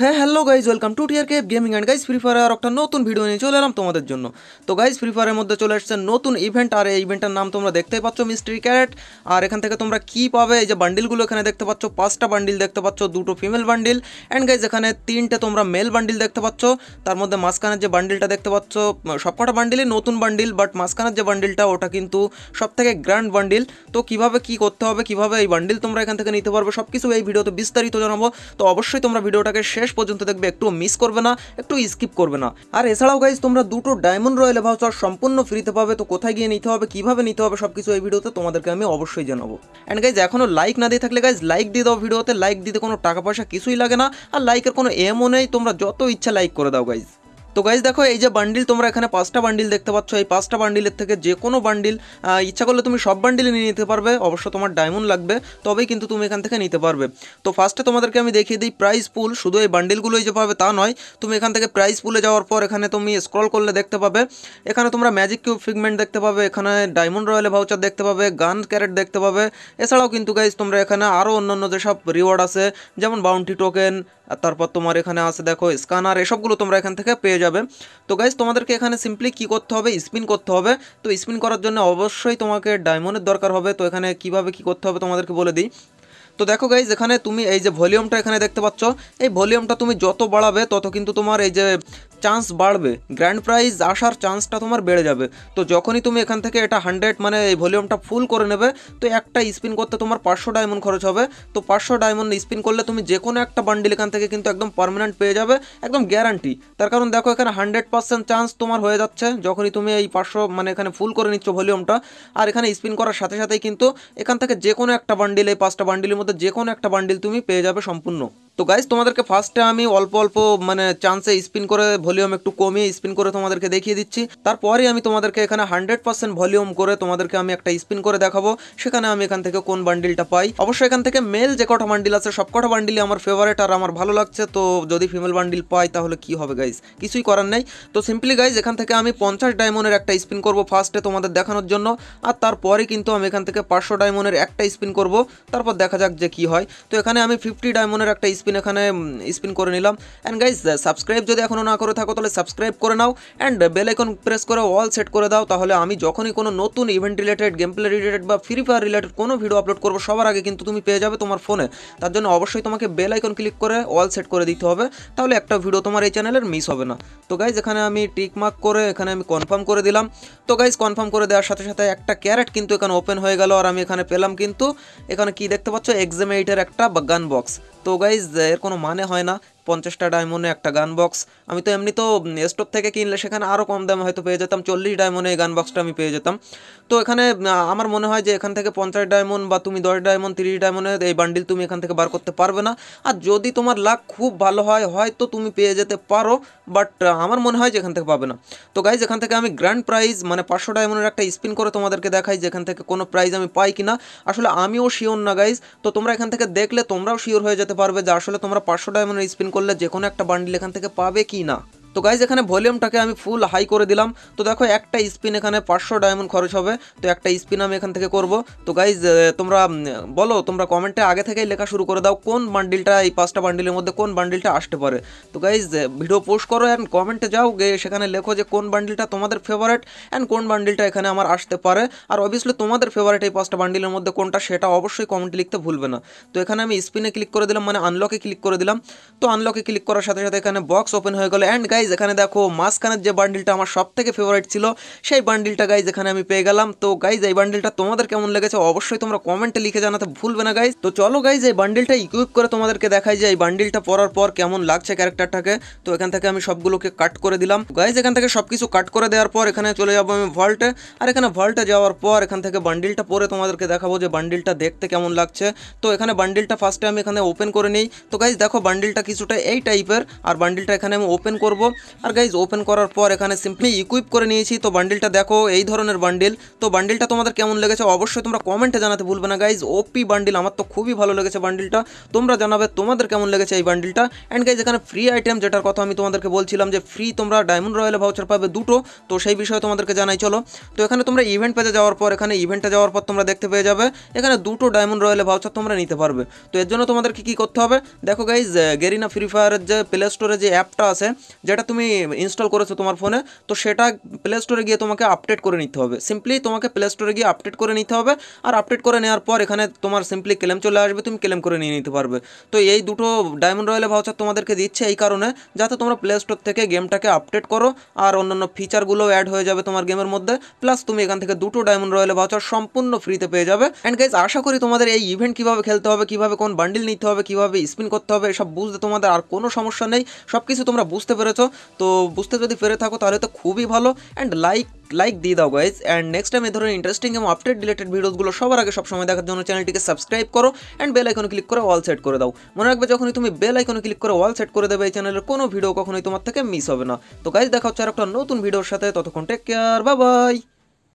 হ্যাঁ hello guys welcome to tear cape gaming and guys Free Fire একটা নতুন video নিয়ে চলে এলাম তোমাদের জন্য তো গাইজ ফ্রি ফায়ারের মধ্যে চলে এসেছে নতুন ইভেন্ট আর এই ইভেন্টের নাম তোমরা দেখতেই পাচ্ছ মিস্ট্রি ক্যারেট আর এখান থেকে তোমরা কী পাবে এই যে বান্ডিলগুলো এখানে দেখতে পাচ্ছ পাঁচটা বান্ডিল দেখতে পাচ্ছ দুটো ফিমেল বান্ডিল অ্যান্ড গাইজ এখানে তিনটে তোমরা মেল বান্ডিল দেখতে পাচ্ছ তার মধ্যে মাঝখানের যে বান্ডিলটা দেখতে পাচ্ছ সবকটা বান্ডিলই নতুন বান্ডিল বাট মাঝখানের যে বান্ডিলটা ওটা কিন্তু সব থেকে গ্র্যান্ড বান্ডিল তো কিভাবে কি করতে হবে কিভাবে এই বান্ডিল তোমরা এখান থেকে নিতে পারবে সব কিছু এই ভিডিওতে বিস্তারিত জানাবো তো অবশ্যই তোমরা ভিডিওটাকে শেষ শেষ পর্যন্ত দেখবে একটু মিস করবে না একটু স্কিপ করবে না আর এছাড়াও গাইজ তোমরা দুটো ডায়মন্ড রয়্যাল ভাউচার সম্পূর্ণ ফ্রিতে পাবে তো কোথায় গিয়ে নিতে হবে কিভাবে নিতে হবে সব কিছু এই ভিডিওতে তোমাদেরকে আমি অবশ্যই জানাবো অ্যান্ড গাইজ এখনও লাইক না দিয়ে থাকলে গাইজ লাইক দিয়ে দাও ভিডিওতে লাইক দিতে কোনো টাকা পয়সা কিছুই লাগে না আর লাইকের কোনো এমও নেই তোমরা যত ইচ্ছা লাইক করে দাও গাইজ তো গাইজ দেখো এই যে বান্ডিল তোমরা এখানে পাঁচটা বান্ডিল দেখতে পাচ্ছ এই পাঁচটা বান্ডিলের থেকে যে কোনো বান্ডিল ইচ্ছা করলে তুমি সব বান্ডিল নিয়ে নিতে পারবে অবশ্য তোমার ডায়মন্ড লাগবে তবেই কিন্তু তুমি এখান থেকে নিতে পারবে তো ফার্স্টে তোমাদেরকে আমি দেখিয়ে দিই প্রাইস পুল শুধু এই বান্ডিলগুলোই যে পাবে তা নয় তুমি এখান থেকে প্রাইস পুলে যাওয়ার পর এখানে তুমি স্ক্রল করলে দেখতে পাবে এখানে তোমরা ম্যাজিক কিউব ফিগমেন্ট দেখতে পাবে এখানে ডায়মন্ড রয়্যাল ভাউচার দেখতে পাবে গান ক্যারেট দেখতে পাবে এছাড়াও কিন্তু গাইজ তোমরা এখানে আরও অন্য অন্য যেসব রিওয়ার্ড আছে যেমন বাউন্টি টোকেন আর তারপর তোমার এখানে আছে দেখো স্ক্যানার এসবগুলো তোমরা এখান থেকে পেয়ে যাবে তো গাইজ তোমাদেরকে এখানে সিম্পলি কি করতে হবে স্পিন করতে হবে তো স্পিন করার জন্য অবশ্যই তোমাকে ডায়মন্ডের দরকার হবে তো এখানে কিভাবে কি করতে হবে তোমাদেরকে বলে দিই তো দেখো গাইজ এখানে তুমি এই যে ভলিউমটা এখানে দেখতে পাচ্ছ এই ভলিউমটা তুমি যত বাড়াবে তত কিন্তু তোমার এই যে চান্স বাড়বে গ্র্যান্ড প্রাইজ আসার চান্সটা তোমার বেড়ে যাবে তো যখনই তুমি এখান থেকে এটা হান্ড্রেড মানে এই ভলিউমটা ফুল করে নেবে তো একটা স্পিন করতে তোমার পাঁচশো ডায়মন্ড খরচ হবে তো পাঁচশো ডায়মন্ড স্পিন করলে তুমি যে কোনো একটা বান্ডিল এখান থেকে কিন্তু একদম পারমানেন্ট পেয়ে যাবে একদম গ্যারান্টি তার কারণ দেখো এখানে হান্ড্রেড পার্সেন্ট চান্স তোমার হয়ে যাচ্ছে যখনই তুমি এই পাঁচশো মানে এখানে ফুল করে নিচ্ছ ভলিউমটা আর এখানে স্পিন করার সাথে সাথেই কিন্তু এখান থেকে যে কোনো একটা বান্ডিল এই পাঁচটা বান্ডিলের মধ্যে যে কোনো একটা বান্ডিল তুমি পেয়ে যাবে সম্পূর্ণ তো গাইজ তোমাদেরকে ফার্স্টে আমি অল্প অল্প মানে চান্সে স্পিন করে ভলিউম একটু কমিয়ে স্পিন করে তোমাদেরকে দেখিয়ে দিচ্ছি তারপরে আমি তোমাদেরকে এখানে হান্ড্রেড পার্সেন্ট ভলিউম করে তোমাদেরকে আমি একটা স্পিন করে দেখাবো সেখানে আমি এখান থেকে কোন বান্ডিলটা পাই অবশ্যই এখান থেকে মেল যে কটা বান্ডিল আছে সব কটা বান্ডিলই আমার ফেভারেট আর আমার ভালো লাগছে তো যদি ফিমেল বান্ডিল পাই তাহলে কি হবে গাইজ কিছুই করার নেই তো সিম্পলি গাইজ এখান থেকে আমি পঞ্চাশ ডায়মন্ডের একটা স্পিন করব ফার্স্টে তোমাদের দেখানোর জন্য আর তারপরে কিন্তু আমি এখান থেকে পাঁচশো ডায়মন্ডের একটা স্পিন করব তারপর দেখা যাক যে কি হয় তো এখানে আমি ফিফটি ডায়মন্ডের একটা স্পিন স্পিন এখানে স্পিন করে নিলাম অ্যান্ড গাইজ সাবস্ক্রাইব যদি এখনও না করে থাকো তাহলে সাবস্ক্রাইব করে নাও অ্যান্ড বেলাইকন প্রেস করে অল সেট করে দাও তাহলে আমি যখনই কোনো নতুন event related game play related বা ফ্রি ফায়ার রিলেটেড কোনো ভিডিও আপলোড করবো সবার আগে কিন্তু তুমি পেয়ে যাবে তোমার ফোনে তার জন্য অবশ্যই তোমাকে বেল আইকন ক্লিক করে অল সেট করে দিতে হবে তাহলে একটা ভিডিও তোমার এই চ্যানেলের মিস হবে না তো গাইজ এখানে আমি টিক মার্ক করে এখানে আমি কনফার্ম করে দিলাম তো গাইজ কনফার্ম করে দেওয়ার সাথে সাথে একটা ক্যারেট কিন্তু এখানে ওপেন হয়ে গেল আর আমি এখানে পেলাম কিন্তু এখানে কি দেখতে পাচ্ছ এক্সামেইটের একটা গান বক্স তো গাইজ এর কোনো মানে হয় না পঞ্চাশটা ডায়মন্ডে একটা গান বক্স আমি তো এমনি তো স্টোর থেকে কিনলে সেখানে আরও কম দামে হয়তো পেয়ে যেতাম চল্লিশ ডায়মন্ডে এই গান বক্সটা আমি পেয়ে যেতাম তো এখানে আমার মনে হয় যে এখান থেকে পঞ্চাশ ডায়মন্ড বা তুমি দশ ডায়মন্ড তিরিশ ডায়মন্ডে এই বান্ডিল তুমি এখান থেকে বার করতে পারবে না আর যদি তোমার লাক খুব ভালো হয় হয়তো তুমি পেয়ে যেতে পারো বাট আমার মনে হয় যে এখান থেকে পাবে না তো গাইজ এখান থেকে আমি গ্র্যান্ড প্রাইজ মানে পাঁচশো ডায়মন্ডের একটা স্পিন করে তোমাদেরকে দেখাই যেখান থেকে কোনো প্রাইজ আমি পাই কিনা আসলে আমিও শিওর না গাইজ তো তোমরা এখান থেকে দেখলে তোমরাও শিওর হয়ে যেতে পারবে যে আসলে তোমরা পাঁচশো ডায়মন্ডের স্পিন করলে যে কোনো একটা বান্ডিল এখান থেকে পাবে কি না তো গাইজ এখানে ভলিউমটাকে আমি ফুল হাই করে দিলাম তো দেখো একটা স্পিন এখানে পাঁচশো ডায়মন্ড খরচ হবে তো একটা স্পিন আমি এখান থেকে করব তো গাইজ তোমরা বলো তোমরা কমেন্টে আগে থেকেই লেখা শুরু করে দাও কোন বান্ডিলটা এই পাঁচটা বান্ডিলের মধ্যে কোন বান্ডিলটা আসতে পারে তো গাইজ ভিডিও পোস্ট করো অ্যান্ড কমেন্টে যাও গিয়ে সেখানে লেখো যে কোন বান্ডিলটা তোমাদের ফেভারেট অ্যান্ড কোন বান্ডিলটা এখানে আমার আসতে পারে আর অবভিয়াসলি তোমাদের ফেভারেট এই পাঁচটা বান্ডিলের মধ্যে কোনটা সেটা অবশ্যই কমেন্ট লিখতে ভুলবে না তো এখানে আমি স্পিনে ক্লিক করে দিলাম মানে আনলকে ক্লিক করে দিলাম তো আনলকে ক্লিক করার সাথে সাথে এখানে বক্স ওপেন হয়ে গেলো অ্যান্ড গাইজ গাইজ এখানে দেখো মাঝখানের যে বান্ডিলটা আমার সব থেকে ফেভারিট ছিল সেই বান্ডিলটা গাইজ এখানে আমি পেয়ে গেলাম তো গাইজ এই বান্ডিলটা তোমাদের কেমন লেগেছে অবশ্যই তোমরা কমেন্টে লিখে জানাতে ভুলবে না গাইজ তো চলো গাইজ এই বান্ডিলটা ইকুইপ করে তোমাদেরকে দেখাই যে এই বান্ডিলটা পরার পর কেমন লাগছে ক্যারেক্টারটাকে তো এখান থেকে আমি সবগুলোকে কাট করে দিলাম গাইজ এখান থেকে সব কিছু কাট করে দেওয়ার পর এখানে চলে যাবো আমি ভল্টে আর এখানে ভল্টে যাওয়ার পর এখান থেকে বান্ডিলটা পরে তোমাদেরকে দেখাবো যে বান্ডিলটা দেখতে কেমন লাগছে তো এখানে বান্ডিলটা ফার্স্টে আমি এখানে ওপেন করে নিই তো গাইজ দেখো বান্ডিলটা কিছুটা এই টাইপের আর বান্ডিলটা এখানে আমি ওপেন করবো আর গাইজ ওপেন করার পর এখানে সিম্পলি ইকুইপ করে নিয়েছি তো বান্ডিলটা দেখো এই ধরনের বান্ডিল তো বান্ডিলটা তোমাদের কেমন লেগেছে অবশ্যই তোমরা কমেন্টে জানাতে ভুলবে না গাইজ ওপি বান্ডিল আমার তো খুবই ভালো লেগেছে বান্ডিলটা তোমরা জানাবে তোমাদের কেমন লেগেছে এই বান্ডিলটা অ্যান্ড গাইজ এখানে ফ্রি আইটেম যেটার কথা আমি তোমাদেরকে বলছিলাম যে ফ্রি তোমরা ডায়মন্ড রয়্যাল ভাউচার পাবে দুটো তো সেই বিষয়ে তোমাদেরকে জানাই চলো তো এখানে তোমরা ইভেন্ট পেজে যাওয়ার পর এখানে ইভেন্টে যাওয়ার পর তোমরা দেখতে পেয়ে যাবে এখানে দুটো ডায়মন্ড রয়্যাল ভাউচার তোমরা নিতে পারবে তো এর জন্য তোমাদেরকে কী করতে হবে দেখো গাইজ গেরিনা ফ্রি ফায়ারের যে প্লে স্টোরে যে অ্যাপটা আছে যেটা যেটা তুমি ইনস্টল করেছো তোমার ফোনে তো সেটা প্লে স্টোরে গিয়ে তোমাকে আপডেট করে নিতে হবে সিম্পলি তোমাকে প্লে স্টোরে গিয়ে আপডেট করে নিতে হবে আর আপডেট করে নেওয়ার পর এখানে তোমার সিম্পলি ক্লেম চলে আসবে তুমি ক্লেম করে নিয়ে নিতে পারবে তো এই দুটো ডায়মন্ড রয়্যাল ভাউচার তোমাদেরকে দিচ্ছে এই কারণে যাতে তোমরা প্লে স্টোর থেকে গেমটাকে আপডেট করো আর অন্যান্য ফিচারগুলো অ্যাড হয়ে যাবে তোমার গেমের মধ্যে প্লাস তুমি এখান থেকে দুটো ডায়মন্ড রয়্যাল ভাউচার সম্পূর্ণ ফ্রিতে পেয়ে যাবে অ্যান্ড গাইজ আশা করি তোমাদের এই ইভেন্ট কীভাবে খেলতে হবে কীভাবে কোন বান্ডিল নিতে হবে কীভাবে স্পিন করতে হবে এসব বুঝতে তোমাদের আর কোনো সমস্যা নেই সব কিছু তোমরা বুঝতে পেরেছো তো বুঝতে যদি পেরে থাকো তাহলে তো খুবই ভালো অ্যান্ড লাইক লাইক দিয়ে দাও গাইজ অ্যান্ড নেক্সট টাইম এই ধরনের ইন্টারেস্টিং এবং আপডেট রিলেটেড ভিডিওসগুলো সবার আগে সবসময় দেখার জন্য চ্যানেলটিকে সাবস্ক্রাইব করো অ্যান্ড বেল আইকনে ক্লিক করে অল সেট করে দাও মনে রাখবে যখনই তুমি বেল আইকনে ক্লিক করে অল সেট করে দেবে এই চ্যানেলের কোনো ভিডিও কখনোই তোমার থেকে মিস হবে না তো গাইজ দেখা হচ্ছে আর একটা নতুন ভিডিওর সাথে ততক্ষণ টেক কেয়ার বা বাই